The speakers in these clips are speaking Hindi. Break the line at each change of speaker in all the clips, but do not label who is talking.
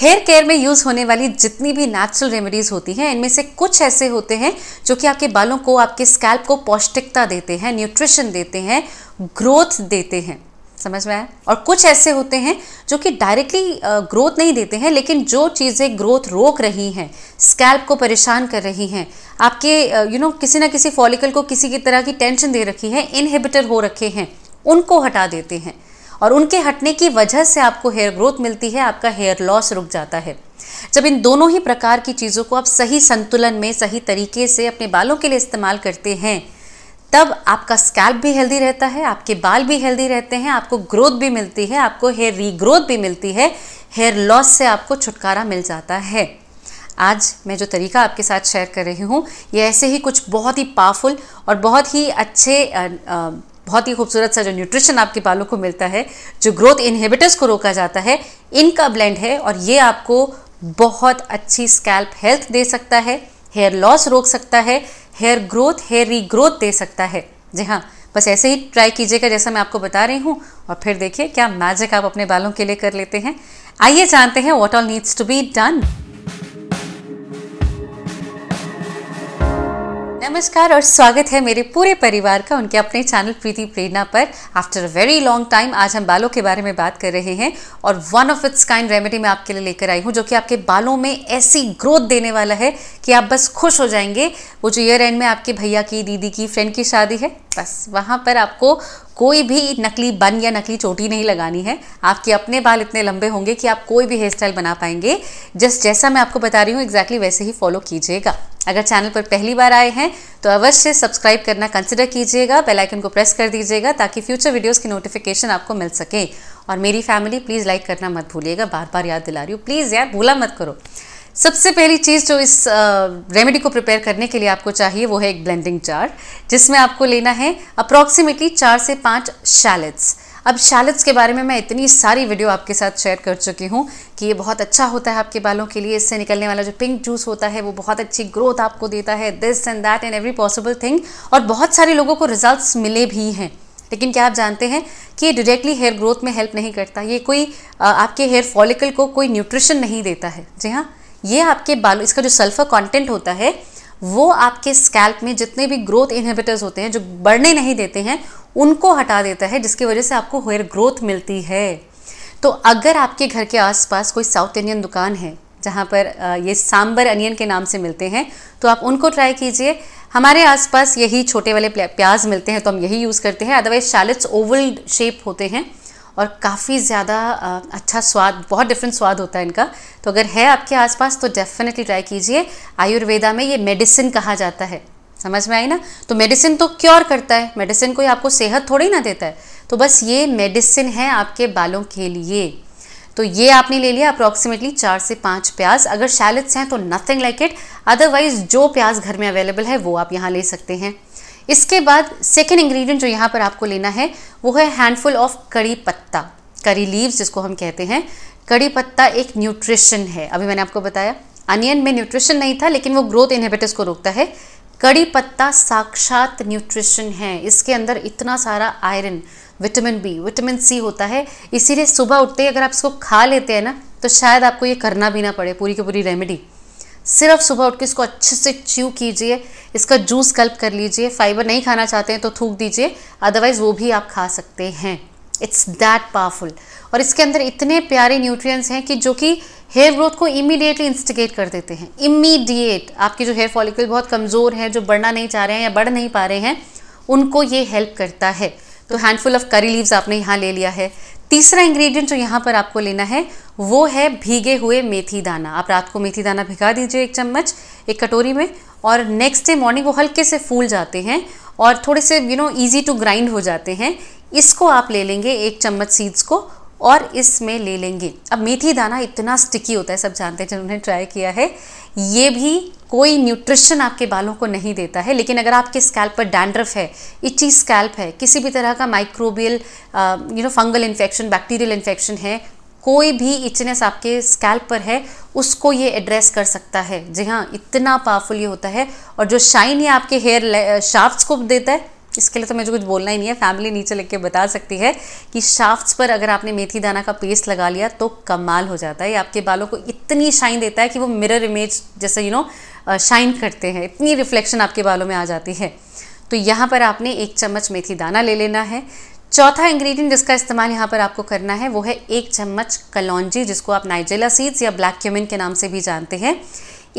हेयर केयर में यूज़ होने वाली जितनी भी नेचुरल रेमेडीज़ होती हैं इनमें से कुछ ऐसे होते हैं जो कि आपके बालों को आपके स्कैल्प को पौष्टिकता देते हैं न्यूट्रिशन देते हैं ग्रोथ देते हैं समझ में आया और कुछ ऐसे होते हैं जो कि डायरेक्टली ग्रोथ नहीं देते हैं लेकिन जो चीज़ें ग्रोथ रोक रही हैं स्कैल्प को परेशान कर रही हैं आपके यू नो किसी ना किसी फॉलिकल को किसी की तरह की टेंशन दे रखी है इनहिबिटर हो रखे हैं उनको हटा देते हैं और उनके हटने की वजह से आपको हेयर ग्रोथ मिलती है आपका हेयर लॉस रुक जाता है जब इन दोनों ही प्रकार की चीज़ों को आप सही संतुलन में सही तरीके से अपने बालों के लिए इस्तेमाल करते हैं तब आपका स्कैल्प भी हेल्दी रहता है आपके बाल भी हेल्दी रहते हैं आपको ग्रोथ भी मिलती है आपको हेयर रीग्रोथ भी मिलती है हेयर लॉस से आपको छुटकारा मिल जाता है आज मैं जो तरीका आपके साथ शेयर कर रही हूँ ये ऐसे ही कुछ बहुत ही पावरफुल और बहुत ही अच्छे आ, आ, बहुत ही खूबसूरत सा जो न्यूट्रिशन आपके बालों को मिलता है जो ग्रोथ इनहिबिटर्स को रोका जाता है इनका ब्लेंड है और ये आपको बहुत अच्छी स्कैल्प हेल्थ दे सकता है हेयर लॉस रोक सकता है हेयर ग्रोथ हेयर रीग्रोथ दे सकता है जी हाँ बस ऐसे ही ट्राई कीजिएगा जैसा मैं आपको बता रही हूँ और फिर देखिए क्या मैजिक आप अपने बालों के लिए कर लेते हैं आइए जानते हैं what all needs to be done नमस्कार और स्वागत है मेरे पूरे परिवार का उनके अपने चैनल प्रीति प्रेरणा पर after a very long time आज हम बालों के बारे में बात कर रहे हैं और one of its kind remedy मैं आपके लिए लेकर आई हूँ जो कि आपके बालों में ऐसी ग्रोथ देने वाला है कि आप बस खुश हो जाएंगे वो जो ईयर एंड में आपके भैया की दीदी की फ्रेंड की शादी है बस वहाँ पर आपको कोई भी नकली बन या नकली चोटी नहीं लगानी है आपके अपने बाल इतने लंबे होंगे कि आप कोई भी हेयर स्टाइल बना पाएंगे जस्ट जैसा मैं आपको बता रही हूँ एग्जैक्टली वैसे ही फॉलो कीजिएगा अगर चैनल पर पहली बार आए हैं तो अवश्य सब्सक्राइब करना कंसिडर कीजिएगा बेल आइकन को प्रेस कर दीजिएगा ताकि फ्यूचर वीडियोज़ की नोटिफिकेशन आपको मिल सके और मेरी फैमिली प्लीज़ लाइक करना मत भूलिएगा बार बार याद दिला रही हूँ प्लीज़ यार भूला मत करो सबसे पहली चीज़ जो इस रेमेडी को प्रिपेयर करने के लिए आपको चाहिए वो है एक ब्लेंडिंग जार जिसमें आपको लेना है अप्रॉक्सीमेटली चार से पाँच शैलेट्स अब शैलेट्स के बारे में मैं इतनी सारी वीडियो आपके साथ शेयर कर चुकी हूँ कि ये बहुत अच्छा होता है आपके बालों के लिए इससे निकलने वाला जो पिंक जूस होता है वो बहुत अच्छी ग्रोथ आपको देता है this and that and every possible thing और बहुत सारे लोगों को रिजल्ट मिले भी हैं लेकिन क्या आप जानते हैं कि ये डायरेक्टली हेयर ग्रोथ में हेल्प नहीं करता ये कोई आपके हेयर फॉलिकल को कोई न्यूट्रिशन नहीं देता है जी हाँ ये आपके बालों इसका जो सल्फर कंटेंट होता है वो आपके स्कैल्प में जितने भी ग्रोथ इनहिबिटर्स होते हैं जो बढ़ने नहीं देते हैं उनको हटा देता है जिसकी वजह से आपको हेयर ग्रोथ मिलती है तो अगर आपके घर के आसपास कोई साउथ इंडियन दुकान है जहाँ पर ये सांबर अनियन के नाम से मिलते हैं तो आप उनको ट्राई कीजिए हमारे आसपास यही छोटे वाले प्याज मिलते हैं तो हम यही यूज़ करते हैं अदरवाइज शालिट्स ओवल शेप होते हैं और काफ़ी ज़्यादा अच्छा स्वाद बहुत डिफरेंट स्वाद होता है इनका तो अगर है आपके आसपास तो डेफिनेटली ट्राई कीजिए आयुर्वेदा में ये मेडिसिन कहा जाता है समझ में आई ना तो मेडिसिन तो क्योर करता है मेडिसिन कोई आपको सेहत थोड़ी ना देता है तो बस ये मेडिसिन है आपके बालों के लिए तो ये आपने ले लिया अप्रॉक्सीमेटली चार से पाँच प्याज अगर शैलिट्स हैं तो नथिंग लाइक इट अदरवाइज जो प्याज घर में अवेलेबल है वो आप यहाँ ले सकते हैं इसके बाद सेकेंड इंग्रेडिएंट जो यहाँ पर आपको लेना है वो है हैंडफुल ऑफ कड़ी पत्ता करी लीव्स जिसको हम कहते हैं कड़ी पत्ता एक न्यूट्रिशन है अभी मैंने आपको बताया अनियन में न्यूट्रिशन नहीं था लेकिन वो ग्रोथ इनहेबिटर्स को रोकता है कड़ी पत्ता साक्षात न्यूट्रिशन है इसके अंदर इतना सारा iron vitamin B vitamin C होता है इसीलिए सुबह उठते ही अगर आप इसको खा लेते हैं ना तो शायद आपको ये करना भी ना पड़े पूरी की पूरी रेमेडी सिर्फ सुबह उठ के इसको अच्छे से च्यू कीजिए इसका जूस कल्प कर लीजिए फाइबर नहीं खाना चाहते हैं तो थूक दीजिए अदरवाइज़ वो भी आप खा सकते हैं इट्स दैट पावरफुल और इसके अंदर इतने प्यारे न्यूट्रिएंट्स हैं कि जो कि हेयर ग्रोथ को इमीडिएटली इंस्टिगेट कर देते हैं इमीडिएट आपके जो हेयर फॉलिकल बहुत कमज़ोर हैं जो बढ़ना नहीं चाह रहे हैं या बढ़ नहीं पा रहे हैं उनको ये हेल्प करता है तो हैंडफुल ऑफ करी लीव्स आपने यहाँ ले लिया है तीसरा इंग्रेडिएंट जो यहाँ पर आपको लेना है वो है भीगे हुए मेथी दाना आप रात को मेथी दाना भिगा दीजिए एक चम्मच एक कटोरी में और नेक्स्ट डे मॉर्निंग वो हल्के से फूल जाते हैं और थोड़े से you know easy to grind हो जाते हैं इसको आप ले लेंगे एक चम्मच सीड्स को और इसमें ले लेंगे अब मेथी दाना इतना स्टिकी होता है सब जानते हैं जिन्होंने ट्राई किया है ये भी कोई न्यूट्रिशन आपके बालों को नहीं देता है लेकिन अगर आपके स्कैल्प पर डैंड्रफ है इची स्कैल्प है किसी भी तरह का microbial you know fungal infection bacterial infection है कोई भी इचनेस आपके स्कैल्प पर है उसको ये एड्रेस कर सकता है जी हाँ इतना पावरफुल ये होता है और जो शाइन ये आपके हेयर शाफ्ट्स को देता है इसके लिए तो मुझे कुछ बोलना ही नहीं है फैमिली नीचे लिख के बता सकती है कि शाफ्ट्स पर अगर आपने मेथी दाना का पेस्ट लगा लिया तो कमाल हो जाता है ये आपके बालों को इतनी शाइन देता है कि वो मिरर इमेज जैसे यू नो शाइन करते हैं इतनी रिफ्लेक्शन आपके बालों में आ जाती है तो यहाँ पर आपने एक चम्मच मेथी दाना ले लेना है चौथा इंग्रेडिएंट जिसका इस्तेमाल यहाँ पर आपको करना है वो है एक चम्मच कलौजी जिसको आप नाइजेला सीड्स या ब्लैक क्यूमिन के नाम से भी जानते हैं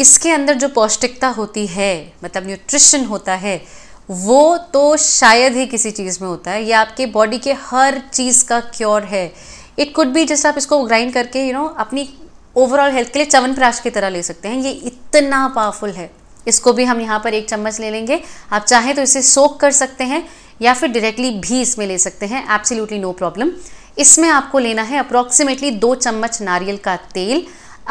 इसके अंदर जो पौष्टिकता होती है मतलब न्यूट्रिशन होता है वो तो शायद ही किसी चीज़ में होता है ये आपके बॉडी के हर चीज़ का क्योर है इट कुड भी जैसे आप इसको ग्राइंड करके यू you नो know, अपनी ओवरऑल हेल्थ के लिए प्राश की तरह ले सकते हैं ये इतना पावरफुल है इसको भी हम यहाँ पर एक चम्मच ले लेंगे आप चाहें तो इसे सोक कर सकते हैं या फिर डायरेक्टली भी इसमें ले सकते हैं एब्सोल्युटली नो प्रॉब्लम इसमें आपको लेना है अप्रॉक्सीमेटली दो चम्मच नारियल का तेल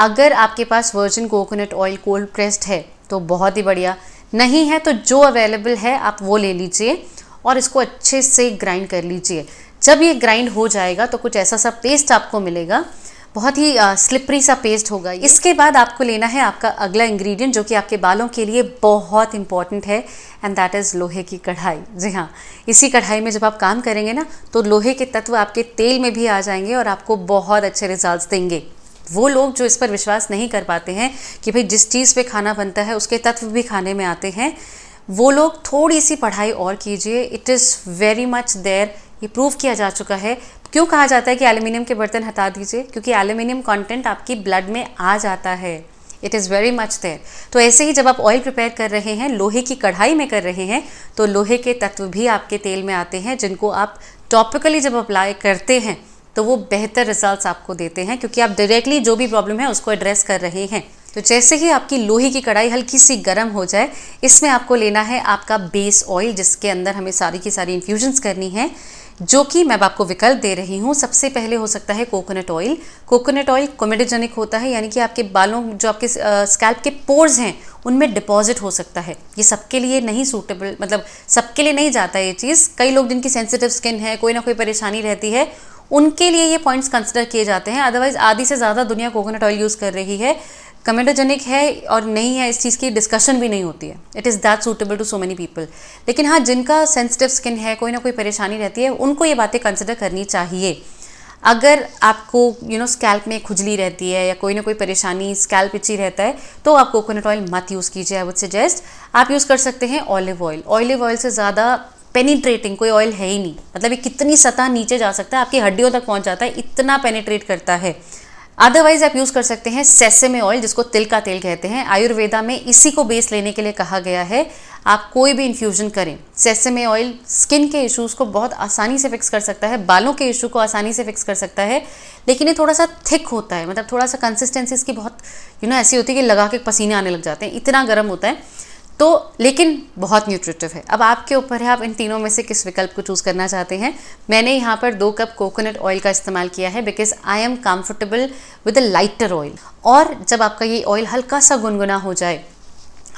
अगर आपके पास virgin coconut oil cold pressed है तो बहुत ही बढ़िया नहीं है तो जो अवेलेबल है आप वो ले लीजिए और इसको अच्छे से ग्राइंड कर लीजिए जब ये ग्राइंड हो जाएगा तो कुछ ऐसा सा पेस्ट आपको मिलेगा बहुत ही स्लिपरी सा पेस्ट होगा ये। इसके बाद आपको लेना है आपका अगला इंग्रेडिएंट जो कि आपके बालों के लिए बहुत इंपॉर्टेंट है एंड दैट इज़ लोहे की कढ़ाई जी हाँ इसी कढ़ाई में जब आप काम करेंगे ना तो लोहे के तत्व आपके तेल में भी आ जाएंगे और आपको बहुत अच्छे रिजल्ट देंगे वो लोग जो इस पर विश्वास नहीं कर पाते हैं कि भाई जिस चीज़ पे खाना बनता है उसके तत्व भी खाने में आते हैं वो लोग थोड़ी सी पढ़ाई और कीजिए it is very much there ये प्रूव किया जा चुका है क्यों कहा जाता है कि एल्यूमिनियम के बर्तन हटा दीजिए क्योंकि एल्यूमिनियम कंटेंट आपकी ब्लड में आ जाता है it is very much there तो ऐसे ही जब आप ऑयल प्रिपेयर कर रहे हैं लोहे की कढ़ाई में कर रहे हैं तो लोहे के तत्व भी आपके तेल में आते हैं जिनको आप टॉपिकली जब अप्लाई करते हैं तो वो बेहतर रिजल्ट आपको देते हैं क्योंकि आप डायरेक्टली जो भी प्रॉब्लम है उसको एड्रेस कर रहे हैं तो जैसे ही आपकी लोहे की कढ़ाई हल्की सी गर्म हो जाए इसमें आपको लेना है आपका बेस ऑयल जिसके अंदर हमें सारी की सारी इन्फ्यूजन्स करनी है जो कि मैं आपको विकल्प दे रही हूँ सबसे पहले हो सकता है coconut oil coconut oil comedogenic होता है यानी कि आपके बालों जो आपके स्कैल्प के पोर्स हैं उनमें डिपॉजिट हो सकता है ये सबके लिए नहीं सूटेबल मतलब सबके लिए नहीं जाता ये चीज़ कई लोग जिनकी सेंसिटिव स्किन है कोई ना कोई परेशानी रहती है उनके लिए ये पॉइंट्स कंसिडर किए जाते हैं अदरवाइज़ आधी से ज़्यादा दुनिया कोकोनट ऑयल यूज़ कर रही है कमेंडोजेनिक है और नहीं है इस चीज़ की डिस्कशन भी नहीं होती है it is that suitable to so many people लेकिन हाँ जिनका सेंसिटिव स्किन है कोई ना कोई परेशानी रहती है उनको ये बातें कंसिडर करनी चाहिए अगर आपको यू नो स्कैल्प में खुजली रहती है या कोई ना कोई परेशानी स्कैल्प इच्छी रहता है तो आप कोकोनट ऑयल मत यूज़ कीजिए आई वुड सजेस्ट आप यूज़ कर सकते हैं ऑलिव ऑयल ऑलिव ऑयल से ज़्यादा पेनिट्रेटिंग कोई ऑयल है ही नहीं मतलब ये कितनी सतह नीचे जा सकता है आपकी हड्डियों तक पहुंच जाता है इतना पेनिट्रेट करता है अदरवाइज आप यूज़ कर सकते हैं सेसेमे ऑयल जिसको तिल का तेल कहते हैं आयुर्वेदा में इसी को बेस लेने के लिए कहा गया है आप कोई भी इन्फ्यूजन करें सेसेमे ऑयल स्किन के इश्यूज को बहुत आसानी से फिक्स कर सकता है बालों के इशू को आसानी से फिक्स कर सकता है लेकिन ये थोड़ा सा थिक होता है मतलब थोड़ा सा कंसिस्टेंसी इसकी बहुत यू you नो know, ऐसी होती है कि लगा के पसीने आने लग जाते हैं इतना गर्म होता है तो लेकिन बहुत न्यूट्रिटिव है अब आपके ऊपर है आप इन तीनों में से किस विकल्प को चूज़ करना चाहते हैं मैंने यहाँ पर दो कप कोकोनट ऑयल का इस्तेमाल किया है because I am comfortable with a lighter oil और जब आपका ये ऑयल हल्का सा गुनगुना हो जाए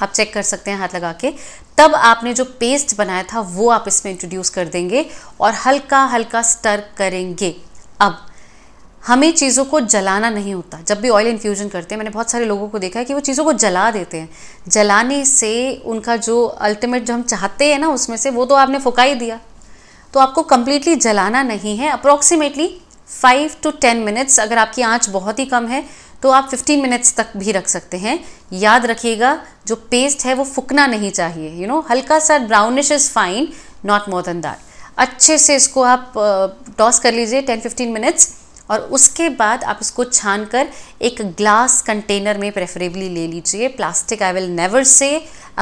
आप चेक कर सकते हैं हाथ लगा के तब आपने जो पेस्ट बनाया था वो आप इसमें इंट्रोड्यूस कर देंगे और हल्का हल्का स्टर करेंगे अब हमें चीज़ों को जलाना नहीं होता जब भी ऑयल इन्फ्यूजन करते हैं मैंने बहुत सारे लोगों को देखा है कि वो चीज़ों को जला देते हैं जलाने से उनका जो अल्टीमेट जो हम चाहते हैं ना उसमें से वो तो आपने फुका ही दिया तो आपको कम्प्लीटली जलाना नहीं है approximately five to ten minutes अगर आपकी आँच बहुत ही कम है तो आप फिफ्टीन मिनट्स तक भी रख सकते हैं याद रखिएगा जो पेस्ट है वो फुकना नहीं चाहिए यू you नो know, हल्का सा brownish is fine not more than that अच्छे से इसको आप टॉस कर लीजिए टेन फिफ्टीन मिनट्स और उसके बाद आप इसको छान कर एक ग्लास कंटेनर में प्रेफरेबली ले लीजिए plastic I will never say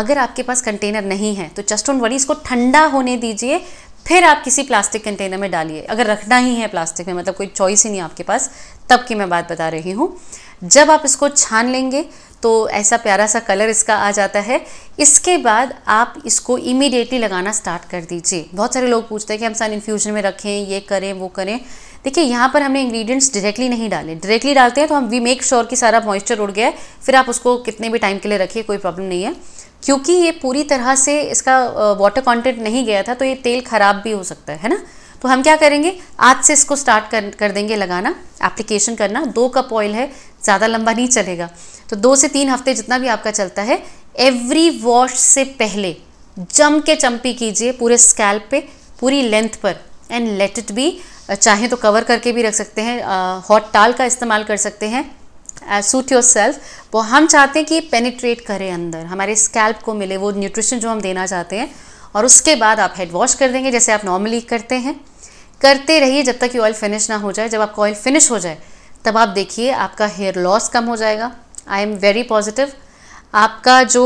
अगर आपके पास कंटेनर नहीं है तो जस्ट ऑन वरी इसको ठंडा होने दीजिए फिर आप किसी प्लास्टिक कंटेनर में डालिए अगर रखना ही है प्लास्टिक में मतलब कोई चॉइस ही नहीं आपके पास तब की मैं बात बता रही हूँ जब आप इसको छान लेंगे तो ऐसा प्यारा सा कलर इसका आ जाता है इसके बाद आप इसको इमीडिएटली लगाना स्टार्ट कर दीजिए बहुत सारे लोग पूछते हैं कि हम सन इन्फ्यूजन में रखें ये करें वो करें देखिए यहाँ पर हमने इंग्रेडिएंट्स डायरेक्टली नहीं डाले डायरेक्टली डालते हैं तो हम वी मेक श्योर कि सारा मॉइस्चर उड़ गया है फिर आप उसको कितने भी टाइम के लिए रखिए कोई प्रॉब्लम नहीं है क्योंकि ये पूरी तरह से इसका वाटर कॉन्टेंट नहीं गया था तो ये तेल ख़राब भी हो सकता है ना तो हम क्या करेंगे आज से इसको स्टार्ट कर कर देंगे लगाना एप्लीकेशन करना दो कप ऑयल है ज़्यादा लंबा नहीं चलेगा तो दो से तीन हफ्ते जितना भी आपका चलता है एवरी वॉश से पहले जम के चम्पी कीजिए पूरे स्कैल्प पे पूरी लेंथ पर एंड लेट इट बी चाहे तो कवर करके भी रख सकते हैं हॉट टाल का इस्तेमाल कर सकते हैं सूट योर सेल्फ वो हम चाहते हैं कि पेनिट्रेट करें अंदर हमारे स्कैल्प को मिले वो न्यूट्रिशन जो हम देना चाहते हैं और उसके बाद आप हेड वॉश कर देंगे जैसे आप नॉर्मली करते हैं करते रहिए जब तक कि ऑयल फिनिश ना हो जाए जब आपका ऑयल फिनिश हो जाए तब आप देखिए आपका हेयर लॉस कम हो जाएगा आई एम वेरी पॉजिटिव आपका जो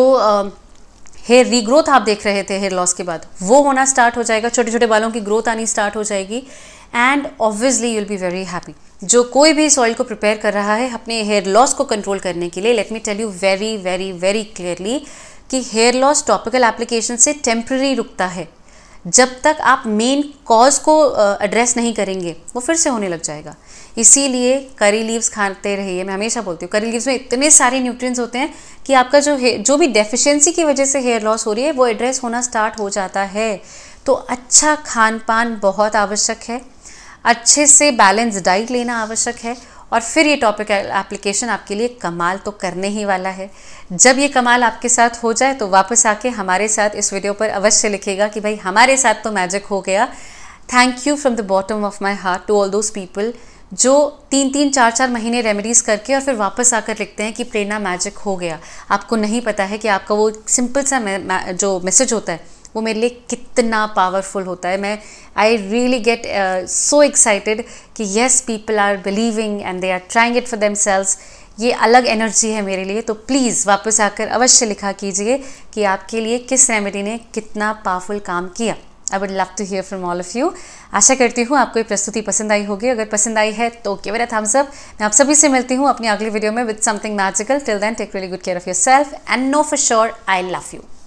हेयर रीग्रोथ आप देख रहे थे हेयर लॉस के बाद वो होना स्टार्ट हो जाएगा छोटे छोटे बालों की ग्रोथ आनी स्टार्ट हो जाएगी and obviously you'll be very happy जो कोई भी इस ऑयल को प्रिपेयर कर रहा है अपने हेयर लॉस को कंट्रोल करने के लिए let me tell you very very very clearly कि हेयर लॉस टॉपिकल एप्लीकेशन से टेम्प्रेरी रुकता है जब तक आप मेन कॉज को एड्रेस नहीं करेंगे वो फिर से होने लग जाएगा इसीलिए करी लीव्स खाते रहिए मैं हमेशा बोलती हूँ करी लीव्स में इतने सारे न्यूट्रिएंट्स होते हैं कि आपका जो जो भी डेफिशिएंसी की वजह से हेयर लॉस हो रही है वो एड्रेस होना स्टार्ट हो जाता है तो अच्छा खान पान बहुत आवश्यक है अच्छे से बैलेंस डाइट लेना आवश्यक है और फिर ये टॉपिक एप्लीकेशन आपके लिए कमाल तो करने ही वाला है जब ये कमाल आपके साथ हो जाए तो वापस आके हमारे साथ इस वीडियो पर अवश्य लिखेगा कि भाई हमारे साथ तो मैजिक हो गया thank you from the bottom of my heart to all those people जो तीन तीन चार चार महीने रेमेडीज़ करके और फिर वापस आकर लिखते हैं कि प्रेरणा मैजिक हो गया आपको नहीं पता है कि आपका वो सिंपल सा जो मैसेज होता है वो मेरे लिए कितना पावरफुल होता है मैं I really get so excited कि yes people are believing and they are trying it for them ये अलग एनर्जी है मेरे लिए तो प्लीज़ वापस आकर अवश्य लिखा कीजिए कि आपके लिए किस रेमेडी ने कितना पावरफुल काम किया I would love to hear from all of you आशा करती हूँ आपको ये प्रस्तुति पसंद आई होगी अगर पसंद आई है तो ओके मेरा थम्स अप मैं आप सभी से मिलती हूँ अपनी अगली वीडियो में with something magical till then take really good care of yourself and know for sure I love you